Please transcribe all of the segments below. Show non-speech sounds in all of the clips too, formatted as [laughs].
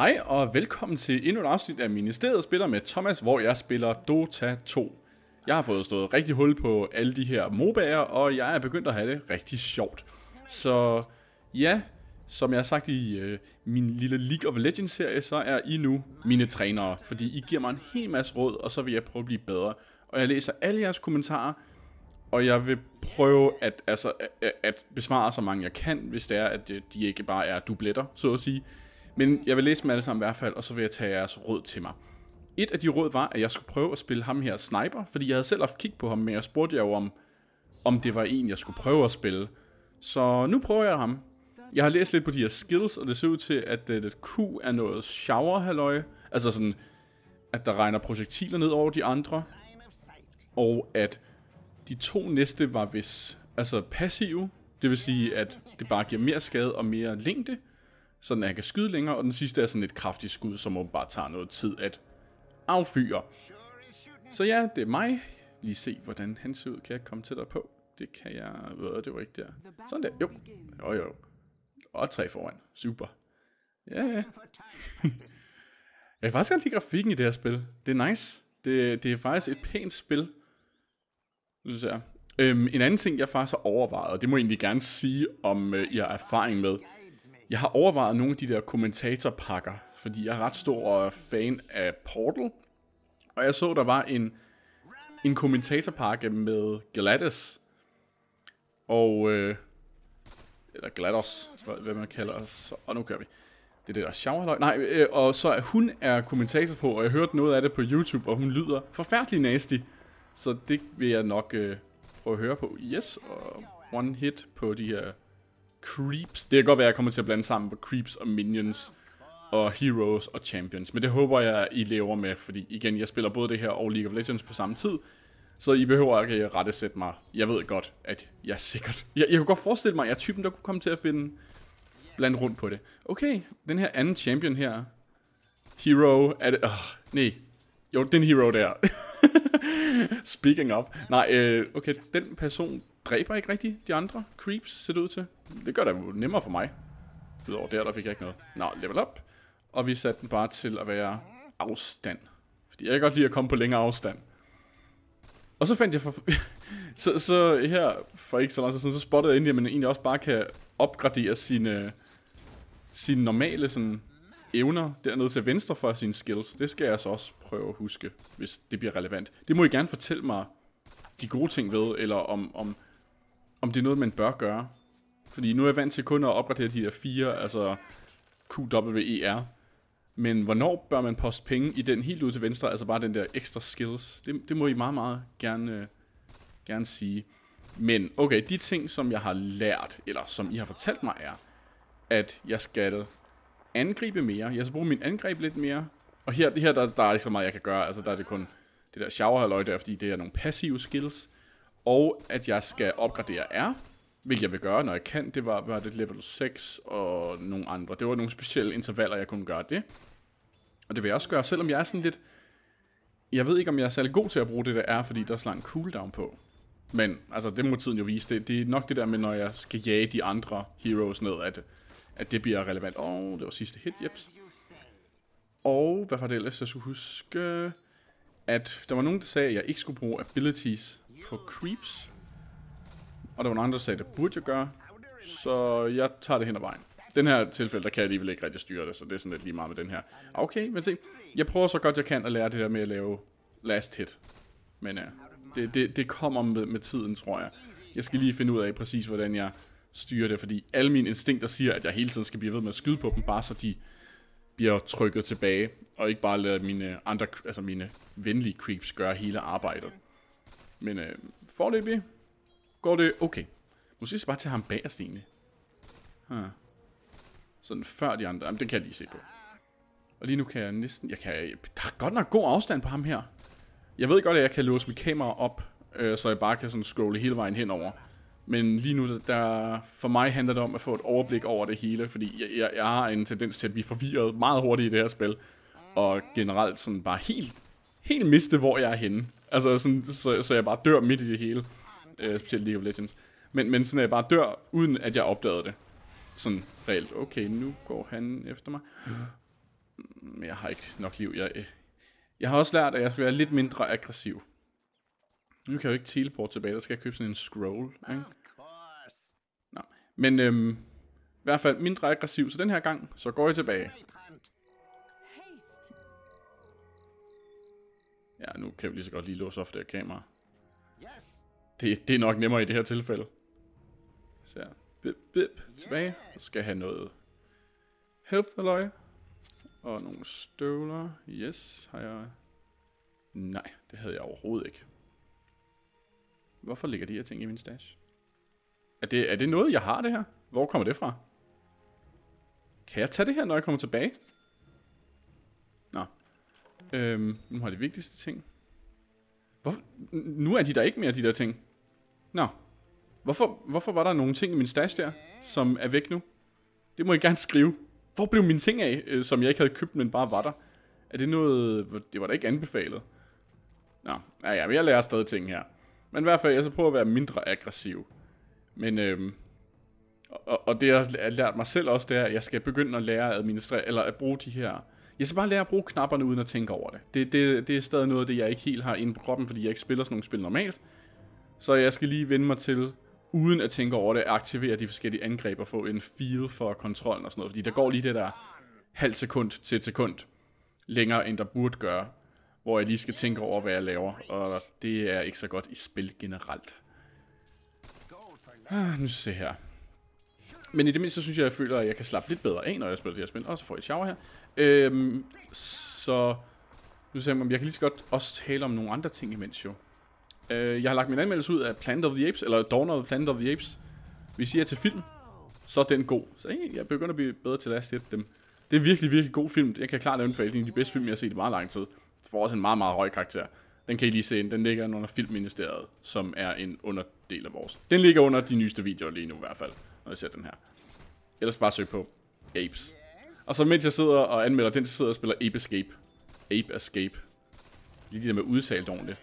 Hej og velkommen til endnu et afsnit af Ministeriet Spiller med Thomas, hvor jeg spiller Dota 2. Jeg har fået stået rigtig hul på alle de her MOBA'er, og jeg er begyndt at have det rigtig sjovt. Så ja, som jeg har sagt i øh, min lille League of Legends serie, så er I nu mine trænere, fordi I giver mig en hel masse råd, og så vil jeg prøve at blive bedre. Og jeg læser alle jeres kommentarer, og jeg vil prøve at, altså, at, at besvare så mange jeg kan, hvis det er, at øh, de ikke bare er dubletter, så at sige. Men jeg vil læse dem alle sammen i hvert fald, og så vil jeg tage jeres råd til mig. Et af de råd var, at jeg skulle prøve at spille ham her sniper, fordi jeg havde selv haft kig på ham, men jeg spurgte jer jo om, om det var en, jeg skulle prøve at spille. Så nu prøver jeg ham. Jeg har læst lidt på de her skills, og det ser ud til, at det øh, Q er noget shower halløj. Altså sådan, at der regner projektiler ned over de andre. Og at de to næste var vis, altså passive. Det vil sige, at det bare giver mere skade og mere længde sådan at han kan skyde længere, og den sidste er sådan et kraftigt skud, som åbenbart tager noget tid at affyre. Så ja, det er mig. Lige se, hvordan han ser ud. Kan jeg komme tættere på? Det kan jeg... Hvad, det var ikke der. Sådan der. Jo. Jo, jo. Og tre foran. Super. Ja, ja. [laughs] jeg kan faktisk godt lide grafikken i det her spil. Det er nice. Det, det er faktisk et pænt spil. Synes jeg. Øhm, en anden ting, jeg faktisk har overvejet, og det må jeg egentlig gerne sige, om øh, jeg har erfaring med, jeg har overvejet nogle af de der kommentatorpakker, fordi jeg er ret stor øh, fan af Portal, og jeg så, der var en, en kommentatorpakke med Gladys. og... Øh, eller Glados, hvad man kalder os. Og nu kører vi. Det er det der Nej, øh, og så er hun er kommentator på, og jeg hørte noget af det på YouTube, og hun lyder forfærdelig nasty. Så det vil jeg nok øh, prøve at høre på. Yes, og one hit på de her creeps. Det kan godt være, at jeg kommer til at blande sammen på creeps og minions og heroes og champions. Men det håber jeg, I lever med, fordi igen, jeg spiller både det her og League of Legends på samme tid. Så I behøver ikke rette sætte mig. Jeg ved godt, at jeg sikkert... Jeg, jeg kunne godt forestille mig, at jeg er typen, der kunne komme til at finde blandt rundt på det. Okay, den her anden champion her. Hero, er det... Øh, nej. Jo, den hero der. [laughs] Speaking of. Nej, øh, okay, den person dræber ikke rigtigt de andre creeps, ser det ud til. Det gør det jo nemmere for mig. Udover der, der fik jeg ikke noget. Nå, level up. Og vi satte den bare til at være afstand. Fordi jeg kan godt lide at komme på længere afstand. Og så fandt jeg for... [laughs] så, så her, for ikke så lang tid siden, så spottede jeg egentlig, at man egentlig også bare kan opgradere sine, sine normale sådan, evner dernede til venstre for sine skills. Det skal jeg så også prøve at huske, hvis det bliver relevant. Det må I gerne fortælle mig de gode ting ved, eller om, om om det er noget, man bør gøre. Fordi nu er jeg vant til kun at opgradere de her fire, altså QWER. Men hvornår bør man poste penge i den helt ude til venstre, altså bare den der ekstra skills? Det, det må I meget, meget gerne, øh, gerne sige. Men okay, de ting, som jeg har lært, eller som I har fortalt mig, er, at jeg skal angribe mere. Jeg skal bruge min angreb lidt mere. Og her, her der, der er ikke så meget, jeg kan gøre. Altså, der er det kun det der shower der, fordi det er nogle passive skills og at jeg skal opgradere R, hvilket jeg vil gøre, når jeg kan. Det var, var det level 6 og nogle andre. Det var nogle specielle intervaller, jeg kunne gøre det. Og det vil jeg også gøre, selvom jeg er sådan lidt... Jeg ved ikke, om jeg er særlig god til at bruge det der R, fordi der er så lang cooldown på. Men altså, det må tiden jo vise. Det, det er nok det der med, når jeg skal jage de andre heroes ned, at, at det bliver relevant. Åh, oh, det var sidste hit, jeps. Og hvad var det ellers, jeg skulle huske? At der var nogen, der sagde, at jeg ikke skulle bruge abilities på creeps. Og der var nogen, der sagde, at det burde jeg gøre. Så jeg tager det hen ad vejen. Den her tilfælde, der kan jeg alligevel ikke rigtig styre det, så det er sådan lidt lige meget med den her. Okay, men se. Jeg prøver så godt jeg kan at lære det der med at lave last hit. Men ja, øh, det, det, det kommer med, med tiden, tror jeg. Jeg skal lige finde ud af præcis, hvordan jeg styrer det, fordi alle mine instinkter siger, at jeg hele tiden skal blive ved med at skyde på dem, bare så de bliver trykket tilbage, og ikke bare lade mine andre, altså mine venlige creeps gøre hele arbejdet. Men øh, forløbig går det okay. Måske skal bare tage ham bag os egentlig. Huh. Sådan før de andre. Jamen, det kan jeg lige se på. Og lige nu kan jeg næsten... Jeg kan, der er godt nok god afstand på ham her. Jeg ved godt, at jeg kan låse mit kamera op, øh, så jeg bare kan sådan scrolle hele vejen henover. Men lige nu, der, for mig handler det om at få et overblik over det hele, fordi jeg, jeg, jeg har en tendens til at blive forvirret meget hurtigt i det her spil. Og generelt sådan bare helt, helt miste, hvor jeg er henne altså, sådan, så, så jeg bare dør midt i det hele. Øh, specielt League of Legends. Men, men sådan, at jeg bare dør, uden at jeg opdagede det. Sådan reelt. Okay, nu går han efter mig. Men jeg har ikke nok liv. Jeg, øh, jeg har også lært, at jeg skal være lidt mindre aggressiv. Nu kan jeg jo ikke teleport tilbage, der skal jeg købe sådan en scroll. Ikke? Nå. Men øhm, i hvert fald mindre aggressiv, så den her gang, så går jeg tilbage. Ja, nu kan vi lige så godt lige låse op det kamera. Yes. Det, det er nok nemmere i det her tilfælde. Så bip, bip, tilbage. Så skal have noget health alloy. Og nogle støvler. Yes, har jeg... Nej, det havde jeg overhovedet ikke. Hvorfor ligger de her ting i min stash? Er det, er det noget, jeg har det her? Hvor kommer det fra? Kan jeg tage det her, når jeg kommer tilbage? Øhm, nu har de vigtigste ting. Hvorfor? Nu er de der ikke mere, de der ting. Nå. Hvorfor, hvorfor var der nogle ting i min stash der, som er væk nu? Det må jeg gerne skrive. Hvor blev mine ting af, øh, som jeg ikke havde købt, men bare var der? Er det noget... Det var da ikke anbefalet. Nå, ja, ja, men jeg lærer stadig ting her. Men i hvert fald, jeg så prøver at være mindre aggressiv. Men øhm, og, og det jeg har lært mig selv også, det er, at jeg skal begynde at lære at administrere, eller at bruge de her jeg skal bare lære at bruge knapperne uden at tænke over det. Det, det, det er stadig noget af det, jeg ikke helt har inde på kroppen, fordi jeg ikke spiller sådan nogle spil normalt. Så jeg skal lige vende mig til, uden at tænke over det, at aktivere de forskellige angreb og få en feel for kontrollen og sådan noget. Fordi der går lige det der halv sekund til et sekund længere, end der burde gøre, hvor jeg lige skal tænke over, hvad jeg laver. Og det er ikke så godt i spil generelt. Ah, nu se her. Men i det mindste, så synes jeg, jeg føler, at jeg kan slappe lidt bedre af, når jeg spiller det her spil. Og så får jeg et shower her. Øhm, så... Nu ser jeg, jeg kan lige så godt også tale om nogle andre ting imens jo. Øh, jeg har lagt min anmeldelse ud af Planet of the Apes, eller Dawn of Planet of the Apes. Vi er til film, så er den god. Så hey, jeg begynder at blive bedre til at lade dem. Det er virkelig, virkelig god film. Jeg kan klart anbefale, det en af de bedste film, jeg har set i meget lang tid. Det får også en meget, meget høj karakter. Den kan I lige se ind. Den ligger under Filmministeriet, som er en underdel af vores. Den ligger under de nyeste videoer lige nu i hvert fald når jeg ser den her. Ellers bare søg på Apes. Og så mens jeg sidder og anmelder den, så sidder jeg og spiller Ape Escape. Ape Escape. Lige det der med udtalt ordentligt.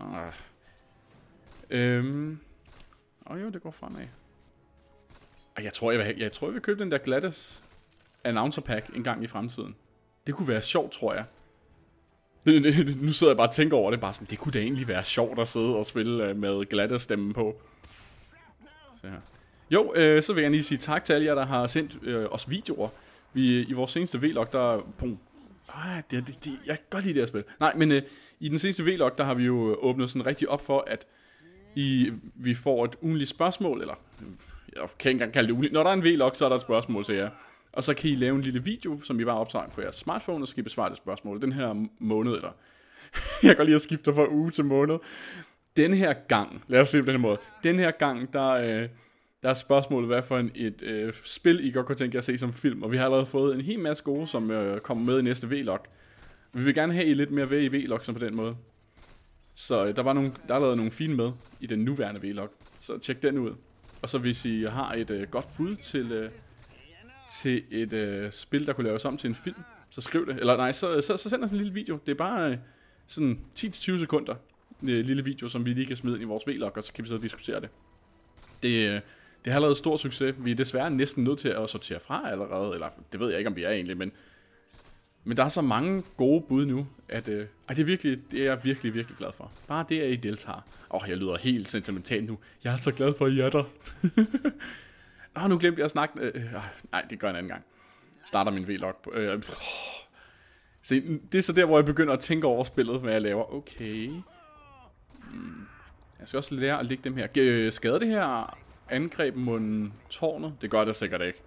Ah. Øhm. Åh jo, det går fremad. Og jeg tror, jeg vil, jeg tror, jeg vil købe den der Gladys announcer pack en gang i fremtiden. Det kunne være sjovt, tror jeg. Nu sidder jeg bare og tænker over det, bare sådan, det kunne da egentlig være sjovt at sidde og spille øh, med Gladys stemme på. Se her. Jo, øh, så vil jeg lige sige tak til alle jer, der har sendt øh, os videoer. Vi, I vores seneste vlog, der... Pum, ah, det, det, det, jeg kan godt lide det her spil. Nej, men øh, i den seneste vlog, der har vi jo øh, åbnet sådan rigtig op for, at I, vi får et ugenligt spørgsmål, eller jeg kan ikke engang kalde det ugenligt. Når der er en vlog, så er der et spørgsmål til jer. Og så kan I lave en lille video, som I bare optager på jeres smartphone, og så kan I besvare det spørgsmål den her måned, eller... [laughs] jeg kan lige lide at skifte fra uge til måned. Den her gang, lad os se på den her måde. Den her gang, der... Øh, der er spørgsmålet, hvad for en, et øh, spil I godt kunne tænke jer at se som film, og vi har allerede fået en hel masse gode, som øh, kommer med i næste vlog. Vi vil gerne have I lidt mere ved i vlog, som på den måde. Så øh, der var nogle, der er lavet nogle fine med i den nuværende vlog, så tjek den ud. Og så hvis I har et øh, godt bud til, øh, til et øh, spil, der kunne laves om til en film, så skriv det. Eller nej, så, så, så send os en lille video. Det er bare øh, sådan 10-20 sekunder øh, lille video, som vi lige kan smide ind i vores vlog, og så kan vi så diskutere det. Det, øh, det har allerede stor succes. Vi er desværre næsten nødt til at sortere fra allerede, eller det ved jeg ikke, om vi er egentlig, men... Men der er så mange gode bud nu, at øh, ej, det, er virkelig, det er jeg virkelig, virkelig glad for. Bare det, at I deltager. Åh, oh, jeg lyder helt sentimental nu. Jeg er så glad for, at I er der. Nå, nu glemte jeg at snakke. Øh, øh ah, nej, det gør en anden gang. Starter min vlog på... Øh, øh. Se, det er så der, hvor jeg begynder at tænke over spillet, hvad jeg laver. Okay. Hmm. Jeg skal også lære at lægge dem her. Øh, det her angreb mod tårnet. Det gør det sikkert ikke.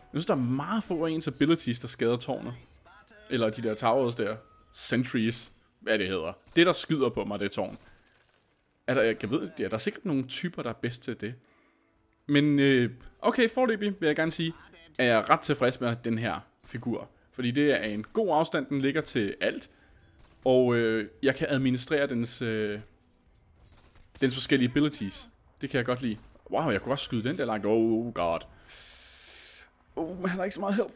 Jeg synes, der er meget få af ens abilities, der skader tårnet. Eller de der towers der. Sentries. Hvad det hedder. Det, der skyder på mig, det er tårn. Er der, jeg ved, ja, der er sikkert nogle typer, der er bedst til det. Men øh, okay, forløbig vil jeg gerne sige, at jeg er ret tilfreds med den her figur. Fordi det er en god afstand, den ligger til alt. Og øh, jeg kan administrere dens, øh, dens forskellige abilities. Det kan jeg godt lide. Wow, jeg kunne også skyde den der langt. Oh, oh god. Oh, han har ikke så meget health.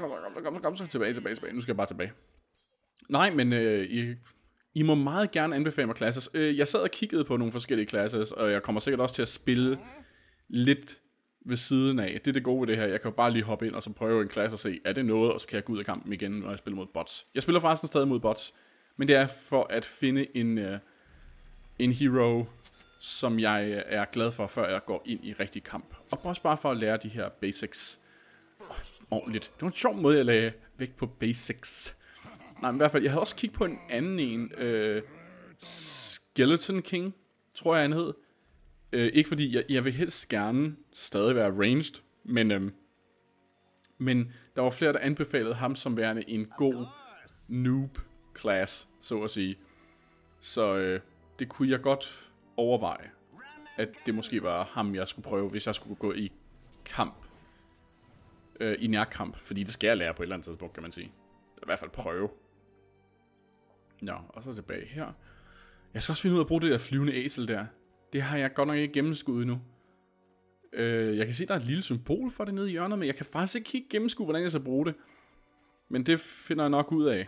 Kom så, kom så, kom så, kom så. Tilbage, tilbage, tilbage. Nu skal jeg bare tilbage. Nej, men øh, I, I må meget gerne anbefale mig klasses. Øh, jeg sad og kiggede på nogle forskellige klasses, og jeg kommer sikkert også til at spille lidt ved siden af. Det er det gode ved det her. Jeg kan jo bare lige hoppe ind og så prøve en klasse og se, er det noget, og så kan jeg gå ud af kampen igen, når jeg spiller mod bots. Jeg spiller en stadig mod bots, men det er for at finde en, øh, en hero, som jeg er glad for, før jeg går ind i rigtig kamp. Og også bare for at lære de her basics ordentligt. Det var en sjov måde, at lægge vægt på basics. Nej, men i hvert fald, jeg havde også kigget på en anden en. Øh, Skeleton King, tror jeg han hed. Øh, ikke fordi, jeg, jeg vil helst gerne stadig være ranged, men, øh, men der var flere, der anbefalede ham som værende en god noob class, så at sige. Så øh, det kunne jeg godt overveje, at det måske var ham, jeg skulle prøve, hvis jeg skulle gå i kamp. Øh, I nærkamp, fordi det skal jeg lære på et eller andet tidspunkt, kan man sige. Eller i hvert fald prøve. Nå, og så tilbage her. Jeg skal også finde ud af at bruge det der flyvende æsel der. Det har jeg godt nok ikke gennemskuet endnu. Øh, jeg kan se, der er et lille symbol for det nede i hjørnet, men jeg kan faktisk ikke helt gennemskue, hvordan jeg skal bruge det. Men det finder jeg nok ud af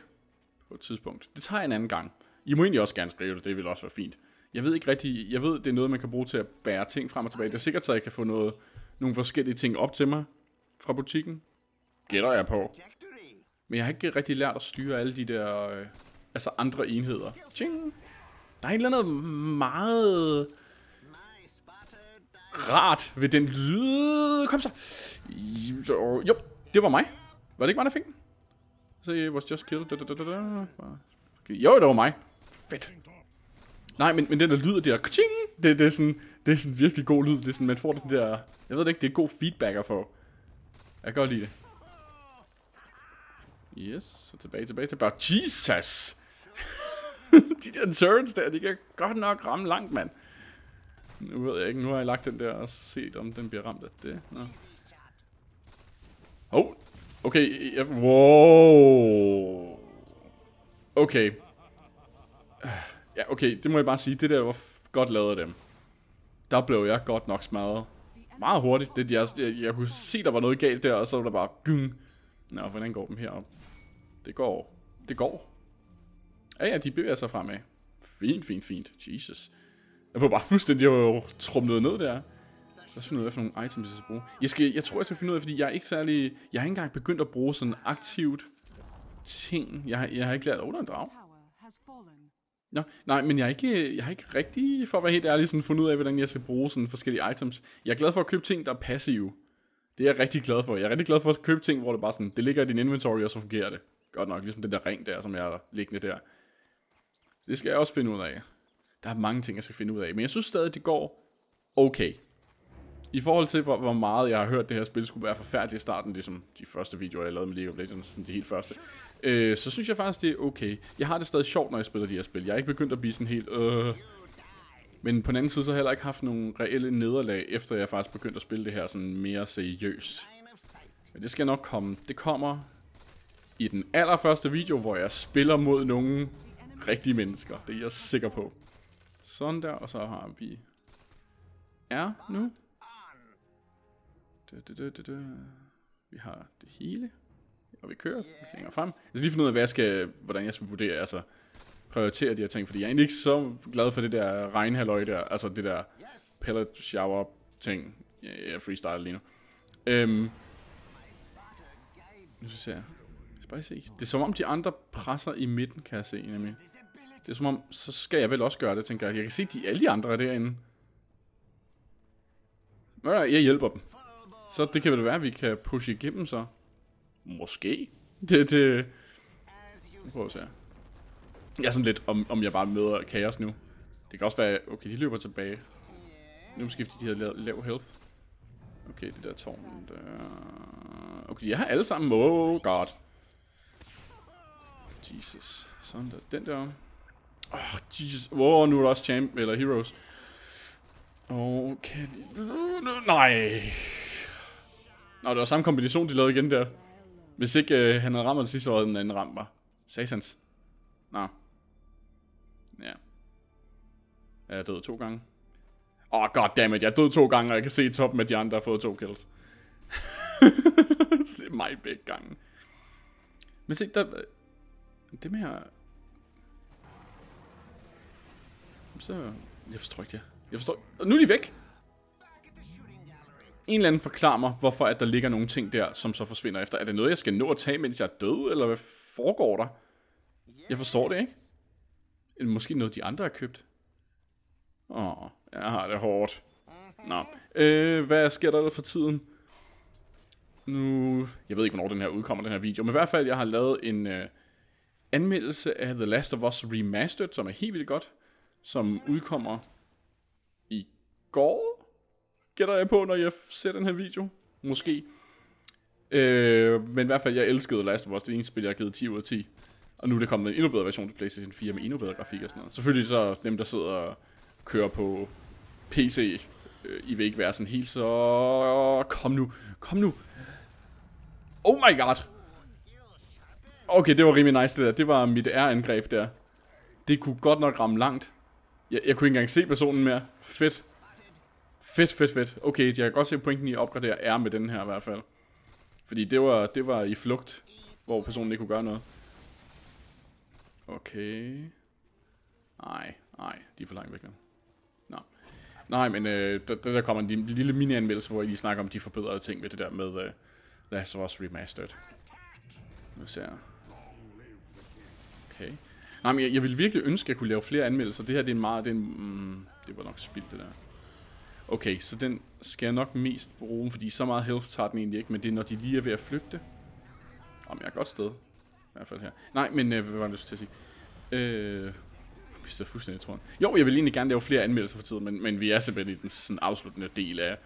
på et tidspunkt. Det tager jeg en anden gang. I må egentlig også gerne skrive det, det vil også være fint jeg ved ikke rigtig, jeg ved, det er noget, man kan bruge til at bære ting frem og tilbage. Det er sikkert, at jeg kan få noget, nogle forskellige ting op til mig fra butikken. Gætter jeg på. Men jeg har ikke rigtig lært at styre alle de der, øh, altså andre enheder. Ching! Der er et eller andet meget rart ved den lyd. Kom så! Jo, det var mig. Var det ikke mig, der fik den? Se, was just killed. Jo, det var mig. Fedt. Nej, men, men den der lyd, det der kaching, det, det, er sådan, det er sådan virkelig god lyd. Det er sådan, man får den der, jeg ved det ikke, det er god feedback at få. Jeg kan godt lide det. Yes, så tilbage, tilbage, tilbage. Jesus! [laughs] de der turns der, de kan godt nok ramme langt, mand. Nu ved jeg ikke, nu har jeg lagt den der og set, om den bliver ramt af det. Nå. Oh, okay, jeg, wow. Okay. Ja, okay, det må jeg bare sige. Det der var godt lavet af dem. Der blev jeg godt nok smadret. Meget hurtigt. Det, jeg, jeg, jeg kunne se, der var noget galt der, og så var der bare... Gyng. Nå, hvordan går dem herop? Det går. Det går. Ja, ja, de bevæger sig fremad. Fint, fint, fint. Jesus. Jeg var bare fuldstændig trumlet ned der. Lad os finde ud af, nogle items jeg skal bruge. Jeg, skal, jeg tror, jeg skal finde ud af, fordi jeg er ikke særlig... Jeg har ikke engang begyndt at bruge sådan aktivt ting. Jeg, jeg har ikke lært... Åh, oh, der er en drag. Nå, nej, men jeg har ikke, jeg har ikke rigtig, for at være helt ærlig, sådan fundet ud af, hvordan jeg skal bruge sådan forskellige items. Jeg er glad for at købe ting, der er passive. Det er jeg rigtig glad for. Jeg er rigtig glad for at købe ting, hvor det bare sådan, det ligger i din inventory, og så fungerer det. Godt nok, ligesom den der ring der, som jeg har liggende der. Det skal jeg også finde ud af. Der er mange ting, jeg skal finde ud af, men jeg synes stadig, det går okay i forhold til, hvor, hvor meget jeg har hørt, det her spil skulle være forfærdeligt i starten, ligesom de første videoer, jeg lavede med League of Legends, de helt første, øh, så synes jeg faktisk, det er okay. Jeg har det stadig sjovt, når jeg spiller de her spil. Jeg er ikke begyndt at blive sådan helt, øh... Men på den anden side, så har jeg heller ikke haft nogen reelle nederlag, efter jeg faktisk begyndte at spille det her sådan mere seriøst. Men det skal nok komme. Det kommer i den allerførste video, hvor jeg spiller mod nogle rigtige mennesker. Det er jeg sikker på. Sådan der, og så har vi... Er nu. Du, du, du, du, Vi har det hele. Og vi kører, yes. hænger frem. Jeg skal lige finde ud af, hvad jeg skal, hvordan jeg skal vurdere, altså prioritere de her ting, fordi jeg er egentlig ikke så glad for det der regnhaløj der, altså det der pellet shower ting, jeg, er freestyler lige nu. Øhm, nu skal jeg jeg skal bare se. Det er som om de andre presser i midten, kan jeg se nemlig. Det er som om, så skal jeg vel også gøre det, tænker jeg. Jeg kan se, de alle de andre derinde. Nå, jeg hjælper dem. Så det kan vel være, at vi kan pushe igennem så. Måske. [laughs] Det, det... Prøv at se Jeg er sådan lidt, om, om jeg bare møder kaos nu. Det kan også være, okay, de løber tilbage. Nu skifter de her lav, lav health. Okay, det der tårn der... Okay, jeg har alle sammen. Oh god. Jesus. Sådan der. Den der. Oh, Jesus. Wow, oh, nu er der også champ, eller heroes. Okay. Nej. Nå, det var samme kombination, de lavede igen der. Hvis ikke øh, han havde ramt det sidste år, den anden ramte mig. Satans. Nå. Ja. Jeg er død to gange. Åh, oh, goddammit, jeg er død to gange, og jeg kan se i toppen, at de andre har fået to kills. [laughs] se mig begge gange. Men se, der... Øh, det med her... Så... Jeg forstår ikke det. Jeg forstår... Nu er de væk! en eller anden forklare mig, hvorfor at der ligger nogle ting der, som så forsvinder efter. Er det noget, jeg skal nå at tage, mens jeg er død, eller hvad foregår der? Jeg forstår det ikke. Eller måske noget, de andre har købt. Åh, jeg har det hårdt. Nå, øh, hvad sker der for tiden? Nu, jeg ved ikke, hvornår den her udkommer, den her video, men i hvert fald, jeg har lavet en øh, anmeldelse af The Last of Us Remastered, som er helt vildt godt, som udkommer i går, gætter jeg på, når jeg ser den her video. Måske. Øh, men i hvert fald, jeg elskede Last of Us. Det er eneste spil, jeg har givet 10 ud af 10. Og nu er det kommet en endnu bedre version til PlayStation 4 med endnu bedre grafik og sådan noget. Selvfølgelig så dem, der sidder og kører på PC, øh, I vil ikke være sådan helt så... Kom nu, kom nu. Oh my god. Okay, det var rimelig nice det der. Det var mit R-angreb der. Det kunne godt nok ramme langt. Jeg, jeg kunne ikke engang se personen mere. Fedt. Fedt, fedt, fedt. Okay, jeg kan godt se, at pointen i at opgradere er med den her i hvert fald. Fordi det var, det var i flugt, hvor personen ikke kunne gøre noget. Okay. Nej, nej, de er for langt væk nu. Nå. Nej, men øh, der, der kommer en lille, lille mini-anmeldelse, hvor I lige snakker om de forbedrede ting ved det der med øh, Last of Us Remastered. Nu ser jeg. Okay. Nej, men jeg, jeg ville virkelig ønske, at jeg kunne lave flere anmeldelser. Det her, det er en meget... Det, er en, mm, det var nok spildt, det der. Okay, så den skal jeg nok mest bruge, fordi så meget health tager den egentlig ikke, men det er når de lige er ved at flygte. Om jeg er godt sted. I hvert fald her. Nej, men øh, hvad var det, du til at sige? Øh, mister fuldstændig tråden. Jo, jeg vil egentlig gerne lave flere anmeldelser for tiden, men, men vi er simpelthen i den sådan, afsluttende del af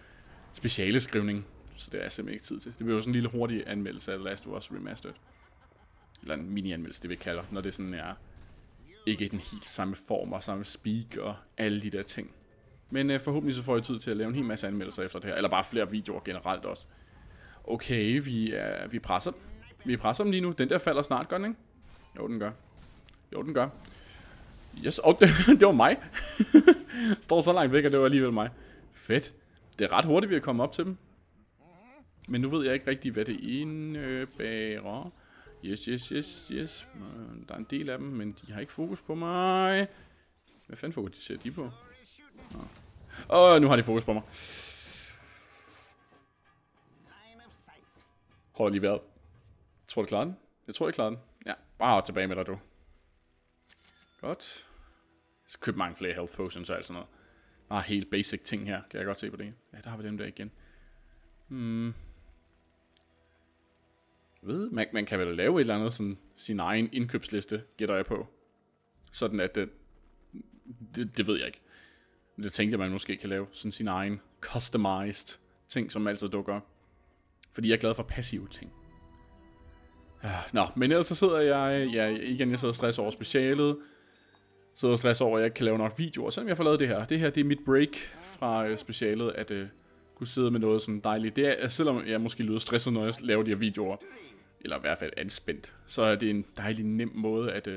speciale skrivning, så det er simpelthen ikke tid til. Det bliver jo sådan en lille hurtig anmeldelse af The Last of Us Remastered. Eller en mini-anmeldelse, det vi kalder, når det sådan er ikke i den helt samme form og samme speak og alle de der ting. Men øh, forhåbentlig så får I tid til at lave en hel masse anmeldelser efter det her. Eller bare flere videoer generelt også. Okay, vi, øh, vi presser Vi presser dem lige nu. Den der falder snart, gør den ikke? Jo, den gør. Jo, den gør. Yes, oh, [laughs] det, det var mig. [laughs] Står så langt væk, at det var alligevel mig. Fedt. Det er ret hurtigt, vi er kommet op til dem. Men nu ved jeg ikke rigtig, hvad det indebærer. Yes, yes, yes, yes. Der er en del af dem, men de har ikke fokus på mig. Hvad fanden fokuserer de på? Nå. Åh, nu har de fokus på mig. Hold lige vejret. Tror du klarer den? Jeg tror, jeg klarer den. Ja, bare wow, tilbage med dig, du. Godt. Jeg skal købe mange flere health potions og alt sådan noget. Bare helt basic ting her, kan jeg godt se på det. Ja, der har vi dem der igen. Hmm. Jeg ved, man, man kan vel lave et eller andet, sådan sin egen indkøbsliste, gætter jeg på. Sådan at det, det, det ved jeg ikke. Men det tænkte jeg, man måske kan lave sådan sin egen customized ting, som altid dukker op. Fordi jeg er glad for passive ting. Uh, nå, men ellers så sidder jeg, ja, igen, jeg sidder stress over specialet. Sidder stress over, at jeg ikke kan lave nok videoer, selvom jeg får lavet det her. Det her, det er mit break fra øh, specialet, at uh, kunne sidde med noget sådan dejligt. Det er, selvom jeg måske lyder stresset, når jeg laver de her videoer, eller i hvert fald anspændt, så er det en dejlig nem måde at uh,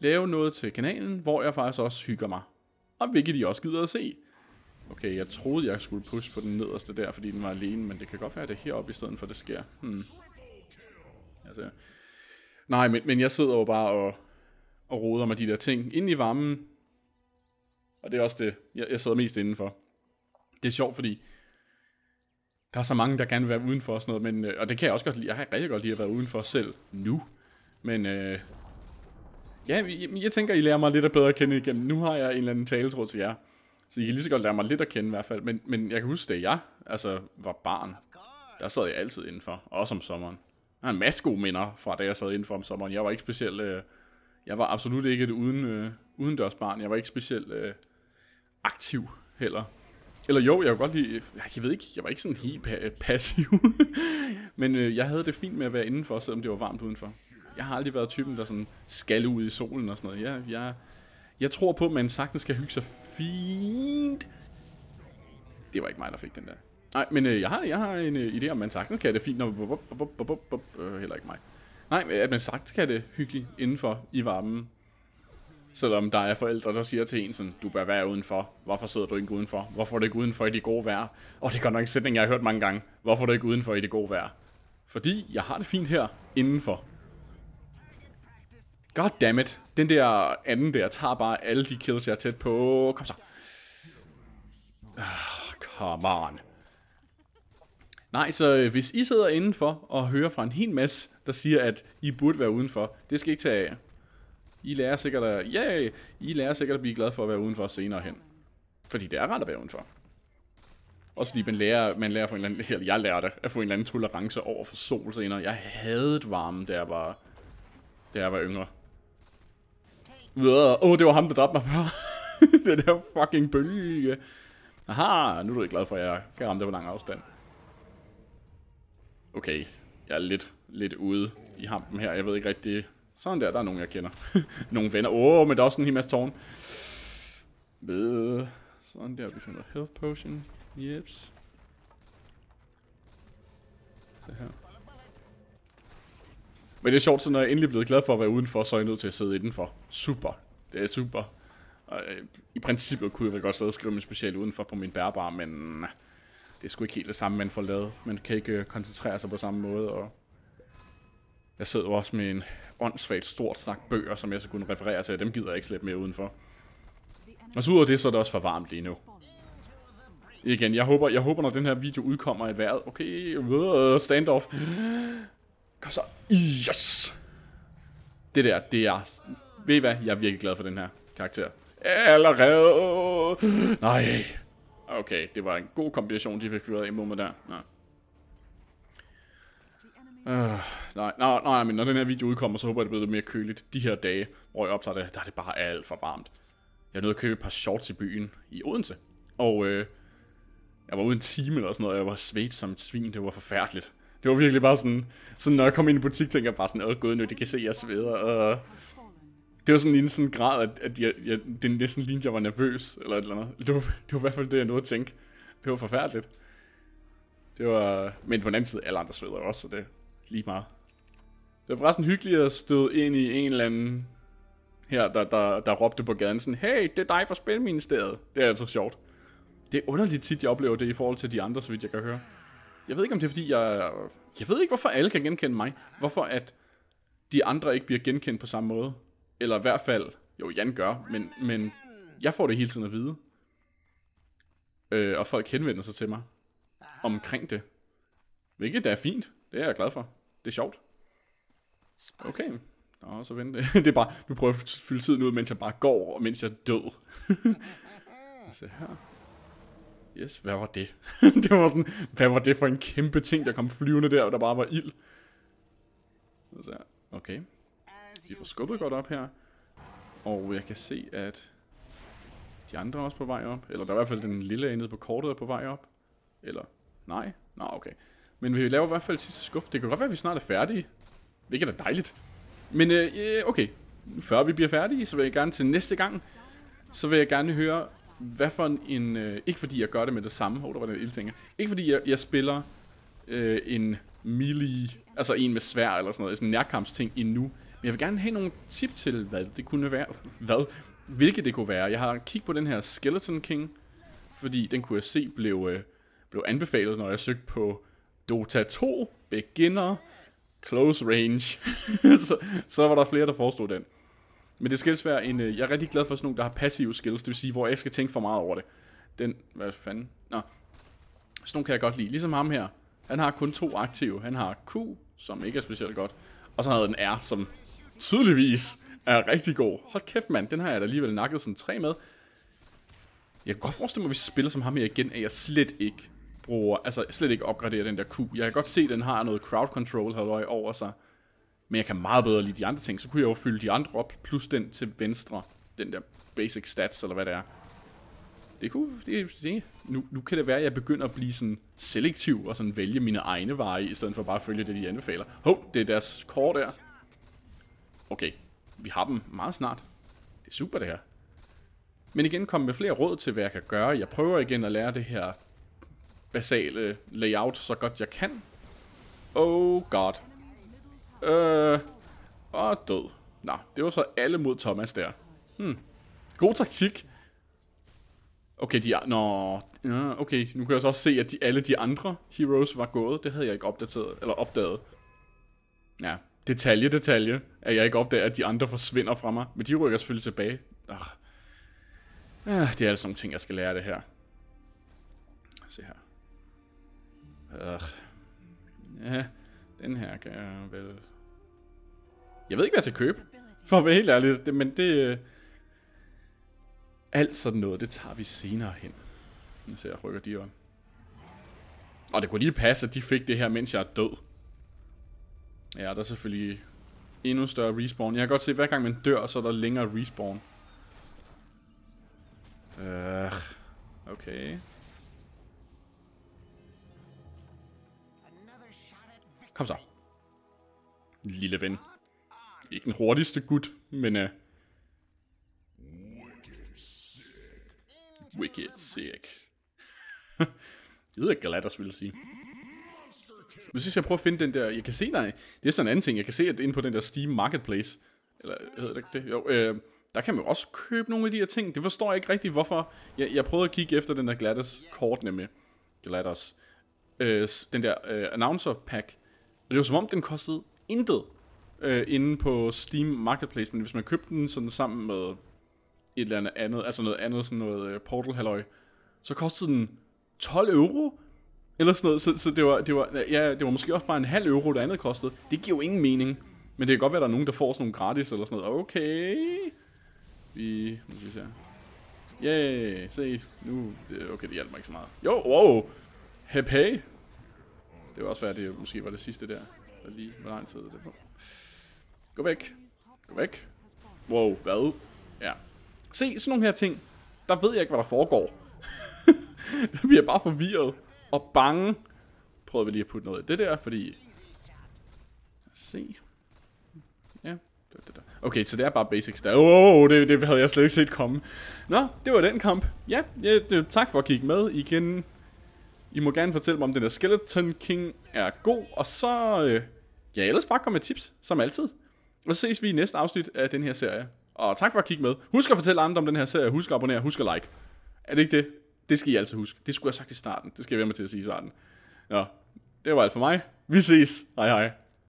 lave noget til kanalen, hvor jeg faktisk også hygger mig og hvilket de også gider at se. Okay, jeg troede, jeg skulle pushe på den nederste der, fordi den var alene, men det kan godt være, at det er heroppe i stedet for, det sker. Hmm. Altså, nej, men, men jeg sidder jo bare og, og roder mig de der ting ind i varmen, og det er også det, jeg, jeg sidder mest indenfor. Det er sjovt, fordi der er så mange, der gerne vil være udenfor og sådan noget, men, øh, og det kan jeg også godt lide. Jeg har rigtig godt lide at være udenfor selv nu, men øh, Ja, jeg tænker, I lærer mig lidt at bedre at kende igennem. Nu har jeg en eller anden taletråd til jer. Så I kan lige så godt lære mig lidt at kende i hvert fald. Men, men jeg kan huske, da jeg altså, var barn, der sad jeg altid indenfor. Også om sommeren. Jeg har en masse gode minder fra, da jeg sad indenfor om sommeren. Jeg var ikke specielt... Øh, jeg var absolut ikke et uden, øh, udendørsbarn. Jeg var ikke specielt øh, aktiv heller. Eller jo, jeg var godt lige... Jeg ved ikke, jeg var ikke sådan helt pa- passiv. [laughs] men øh, jeg havde det fint med at være indenfor, selvom det var varmt udenfor jeg har aldrig været typen, der sådan skal ud i solen og sådan noget. Jeg, jeg, jeg tror på, at man sagtens skal hygge sig fint. Det var ikke mig, der fik den der. Nej, men øh, jeg, har, jeg har en øh, idé om, at man sagtens kan det fint, når... Bup, bup, bup, bup, bup, øh, heller ikke mig. Nej, at man sagtens kan det hyggeligt indenfor i varmen. Selvom der er forældre, der siger til en sådan, du bør være udenfor. Hvorfor sidder du ikke udenfor? Hvorfor er du ikke udenfor i det gode vejr? Og det er godt nok en sætning, jeg har hørt mange gange. Hvorfor er du ikke udenfor i det gode vejr? Fordi jeg har det fint her indenfor. God damn it. Den der anden der tager bare alle de kills, jeg er tæt på. Kom så. Ah, come on. Nej, så øh, hvis I sidder indenfor og hører fra en hel masse, der siger, at I burde være udenfor, det skal I ikke tage af. I lærer sikkert at, yeah, I lærer sikkert at blive glad for at være udenfor senere hen. Fordi det er rart at være udenfor. Også fordi man lærer, man lærer for en eller anden, jeg lærte at få en eller anden tolerance over for sol senere. Jeg havde varmen, da jeg var, da jeg var yngre. Åh, oh, det var ham, der dræbte mig før. [laughs] det der fucking bølge. Aha, nu er du ikke glad for, at jeg kan ramme det på lang afstand. Okay, jeg er lidt, lidt ude i hampen her. Jeg ved ikke rigtig... Sådan der, der er nogen, jeg kender. [laughs] nogle venner. Åh, oh, men der er også en hel masse tårn. Ved... Sådan der, vi finder health potion. Jeps. Det her. Men det er sjovt, så når jeg endelig er blevet glad for at være udenfor, så er jeg nødt til at sidde indenfor. Super. Det er super. Og, øh, I princippet kunne jeg vel godt sidde og skrive min special udenfor på min bærbar, men øh, det er sgu ikke helt det samme, man får lavet. Man kan ikke øh, koncentrere sig på samme måde, og jeg sidder også med en åndssvagt stort snak bøger, som jeg så kunne referere til, dem gider jeg ikke slet mere udenfor. Og så ud af det, så er det også for varmt lige nu. Igen, jeg håber, jeg håber når den her video udkommer, i vejret... Okay, standoff. Kom så. Yes! Det der, det er... Ved I hvad? Jeg er virkelig glad for den her karakter. Allerede! Nej! Okay, det var en god kombination, de fik fyret af mod der. Øh, nej. Uh, nej, nej, nej, men når den her video udkommer, så håber jeg, det bliver lidt mere køligt. De her dage, hvor jeg optager det, der er det bare alt for varmt. Jeg er nødt til at købe et par shorts i byen i Odense. Og øh, jeg var ude en time eller sådan noget, og jeg var svedt som et svin. Det var forfærdeligt. Det var virkelig bare sådan, sådan når jeg kom ind i butik, tænker jeg bare sådan, åh gud, nu det kan se, jeg sveder, og det var sådan en sådan grad, at, at jeg, jeg, det næsten lignede, jeg var nervøs, eller et eller andet. Det var, det var i hvert fald det, jeg nåede at tænke. Det var forfærdeligt. Det var, men på den anden side, alle andre sveder også, så det er lige meget. Det var forresten hyggeligt at støde ind i en eller anden her, der, der, der råbte på gaden sådan, hey, det er dig fra Spilministeriet. Det er altså sjovt. Det er underligt tit, jeg oplever det i forhold til de andre, så vidt jeg kan høre. Jeg ved ikke, om det er, fordi jeg... Jeg ved ikke, hvorfor alle kan genkende mig. Hvorfor at de andre ikke bliver genkendt på samme måde. Eller i hvert fald... Jo, Jan gør, men, men jeg får det hele tiden at vide. Øh, og folk henvender sig til mig omkring det. Hvilket der er fint. Det er jeg glad for. Det er sjovt. Okay. Nå, så vent. [laughs] det er bare, nu prøver jeg at fylde tiden ud, mens jeg bare går, og mens jeg er død. [laughs] Se her yes, hvad var det? [laughs] det var sådan, hvad var det for en kæmpe ting, der kom flyvende der, og der bare var ild? Så, okay. De får skubbet godt op her. Og jeg kan se, at de andre er også på vej op. Eller der er i hvert fald den lille nede på kortet er på vej op. Eller, nej? Nå, okay. Men vi laver i hvert fald sidste skub. Det kan godt være, at vi snart er færdige. Hvilket er dejligt. Men øh, øh, okay, før vi bliver færdige, så vil jeg gerne til næste gang, så vil jeg gerne høre, hvad for en... Øh, ikke fordi jeg gør det med det samme. Hov, oh, der var den ting. Ikke fordi jeg, jeg spiller øh, en melee, altså en med svær eller sådan noget, sådan en nærkampsting endnu. Men jeg vil gerne have nogle tip til, hvad det kunne være. Hvad? Hvilket det kunne være. Jeg har kigget på den her Skeleton King, fordi den kunne jeg se blev, øh, blev anbefalet, når jeg søgte på Dota 2, Beginner, Close Range. [laughs] så, så var der flere, der forestod den. Men det skal helst være en... Øh, jeg er rigtig glad for sådan nogle, der har passive skills, det vil sige, hvor jeg ikke skal tænke for meget over det. Den... Hvad fanden? Nå. Sådan nogle kan jeg godt lide. Ligesom ham her. Han har kun to aktive. Han har Q, som ikke er specielt godt. Og så har den R, som tydeligvis er rigtig god. Hold kæft, mand. Den har jeg da alligevel nakket sådan tre med. Jeg kan godt forestille mig, at vi spiller som ham her igen, at jeg slet ikke bruger, altså slet ikke opgraderer den der Q. Jeg kan godt se, at den har noget crowd control halløj over sig. Men jeg kan meget bedre lide de andre ting. Så kunne jeg jo fylde de andre op, plus den til venstre. Den der basic stats, eller hvad det er. Det kunne... Det, det, nu, nu kan det være, at jeg begynder at blive sådan selektiv, og sådan vælge mine egne veje, i stedet for bare at følge det, de anbefaler. Hov, det er deres kort der. Okay, vi har dem meget snart. Det er super, det her. Men igen, kom med flere råd til, hvad jeg kan gøre. Jeg prøver igen at lære det her basale layout så godt jeg kan. Oh god. Øh, og død. Nå, det var så alle mod Thomas der. Hmm. God taktik. Okay, de er... Nå, okay. Nu kan jeg så også se, at de, alle de andre heroes var gået. Det havde jeg ikke opdateret, eller opdaget. Ja, detalje, detalje. At jeg ikke opdager, at de andre forsvinder fra mig. Men de rykker selvfølgelig tilbage. Arh. Ah, det er altså nogle ting, jeg skal lære det her. Se her. Arh. Ja. Den her kan jeg vel... Jeg ved ikke, hvad jeg skal købe. For at være helt ærlig, det, men det... Øh, alt sådan noget, det tager vi senere hen. Nu ser jeg rykker øjne. Og det kunne lige passe, at de fik det her, mens jeg er død. Ja, der er selvfølgelig endnu større respawn. Jeg kan godt se, at hver gang man dør, så er der længere respawn. Øh, okay. Kom så. Lille ven. Ikke den hurtigste gut, men... Uh... Wicked sick. [laughs] Det er ikke, Galatas ville sige. Hvis jeg prøver at finde den der... Jeg kan se, nej, det er sådan en anden ting. Jeg kan se, at inde på den der Steam Marketplace... Eller hedder det ikke det? Jo, øh, der kan man jo også købe nogle af de her ting. Det forstår jeg ikke rigtigt, hvorfor. Jeg, jeg prøvede at kigge efter den der Gladys kort nemlig. Gladys. Øh, den der øh, announcer pack. Og det var som om, den kostede intet øh, inde på Steam Marketplace, men hvis man købte den sådan sammen med et eller andet andet, altså noget andet, sådan noget øh, portal halløj, så kostede den 12 euro, eller sådan noget, så, så det, var, det, var, ja, det var måske også bare en halv euro, det andet kostede. Det giver jo ingen mening, men det kan godt være, at der er nogen, der får sådan nogle gratis eller sådan noget. Okay, vi, nu skal vi se Yay, se, nu, okay, det hjalp mig ikke så meget. Jo, wow, hey, hey. Det var også være, det måske var det sidste der. Der lige, hvor lang tid det på. Gå væk. Gå væk. Wow, hvad? Ja. Se, sådan nogle her ting, der ved jeg ikke, hvad der foregår. Vi [laughs] bliver bare forvirret og bange. Prøver vi lige at putte noget i det der, fordi... Se. Ja, Okay, så det er bare basics der. Åh, oh, det, det havde jeg slet ikke set komme. Nå, det var den kamp. Ja, ja det, tak for at kigge med. I i må gerne fortælle mig, om den der Skeleton King er god, og så... Øh, ja, ellers bare kom med tips, som altid. Og så ses vi i næste afsnit af den her serie. Og tak for at kigge med. Husk at fortælle andre om den her serie. Husk at abonnere. Husk at like. Er det ikke det? Det skal I altså huske. Det skulle jeg have sagt i starten. Det skal jeg være med til at sige i starten. Nå, det var alt for mig. Vi ses. Hej hej.